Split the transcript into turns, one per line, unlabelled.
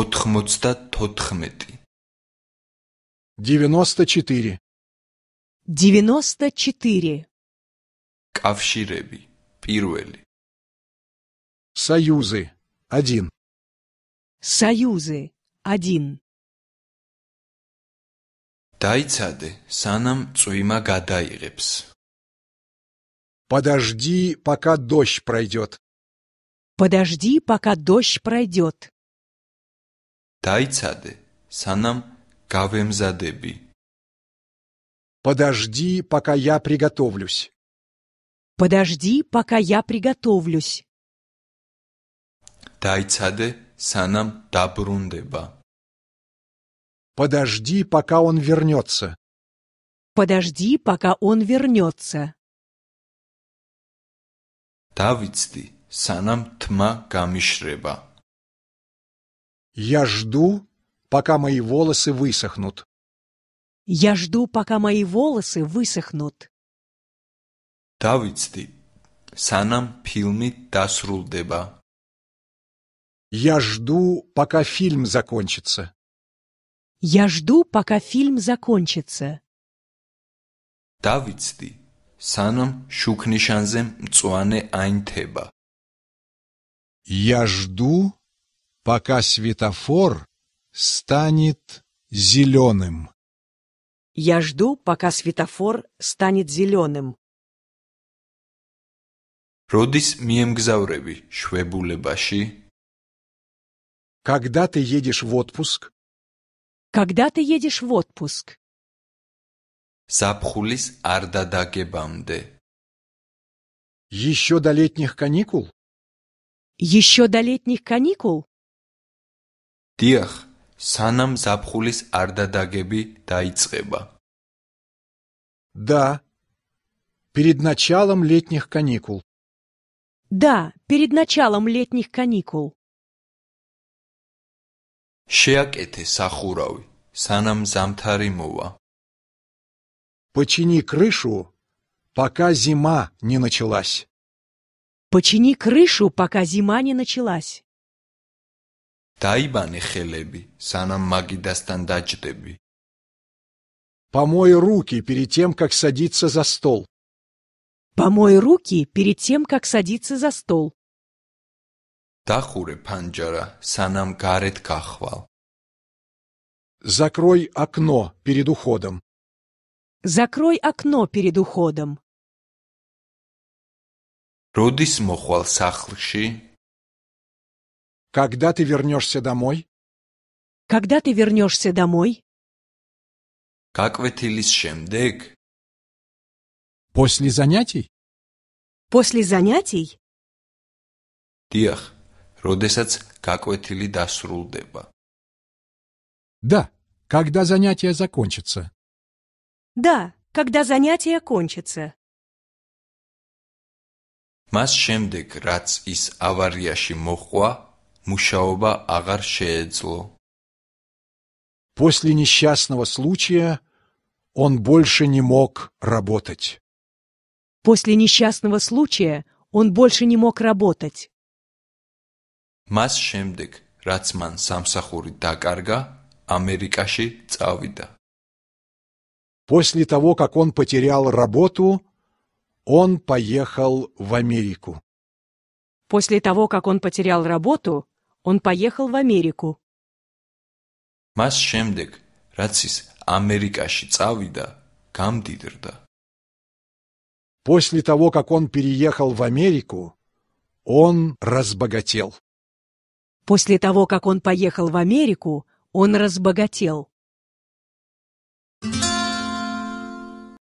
ოთხმოცდა თოთხმეტი.
94.
94.
კავშირები. პირველი. Союзы. 1.
Союзы. 1.
დაიცადე, სანამ წვიმა გადაიღებს. Подожди, пока дождь пройдет.
Подожди, пока дождь пройдет
დაიცადე,
სანამ გავემზადები.
Подожди, пока я
приготовлюсь.
Подожди, пока я приготовлюсь.
დაიცადე, სანამ დაბრუნდება.
Подожди, пока он вернется.
Подожди, пока он вернется.
დავიცდი, სანამ თმა გამიშრება. Я жду, пока мои
волосы высохнут.
Я жду, пока мои волосы высохнут.
დავიწყდი სანამ ფილმი დასრულდება Я жду, пока фильм закончится.
Я жду, пока фильм закончится.
დავიწყდი
სანამ შუქნიშანზე მწვანე აინთება Я жду, пока светофор станет зеленым.
Я жду, пока светофор станет зеленым.
როდის მიემგზავრები შვებულებაში? Когда ты едешь в отпуск?
Когда ты едешь в отпуск?
ზაფხულის არ დადაგებამდე.
Еще до летних каникул? Еще до летних каникул?
დიახ, სანამ
ზაფხულის არდადაგები დაიწყება.
Да.
Перед началом летних каникул.
Да, перед началом летних каникул.
შეაკეთე სახურავი, სანამ ზამთარი მოვა. Почини крышу,
пока зима не началась. Почини крышу, пока зима не началась
დაიბანე хелеби, санам მაგიდასთან
დაჯდები. Помой руки перед тем, как садиться за стол. Помой руки перед тем, как садиться за стол.
Тахуре ფანჯარა, санам карет кахвал.
Закрой окно перед уходом. Закрой окно перед уходом.
როდის მოხვალ სახლში? Когда ты вернешься домой?
Когда ты вернешься домой?
Как გაკვეთილის შემდეგ? После занятий?
После занятий?
Тех, დიახ, как вы დასრულდება. Да, когда занятия закончатся.
Да, когда занятия кончится.
მას შემდეგ, რაც ის ავარიაში მოყვა, მუშაობა агар შეეძლო.
После несчастного случая он больше не мог работать. После несчастного случая он больше не мог работать.
მას შემდეგ, რაც მან სამსახური დაკარგა, ამერიკაში После того, как он потерял работу, он поехал в Америку.
После того, как он потерял работу, он поехал в Америку.
მას შემდეგ, რაც ის ამერიკაში წავიდა, После того, как он переехал в Америку, он
разбогател.
После того, как он поехал в Америку, он разбогател.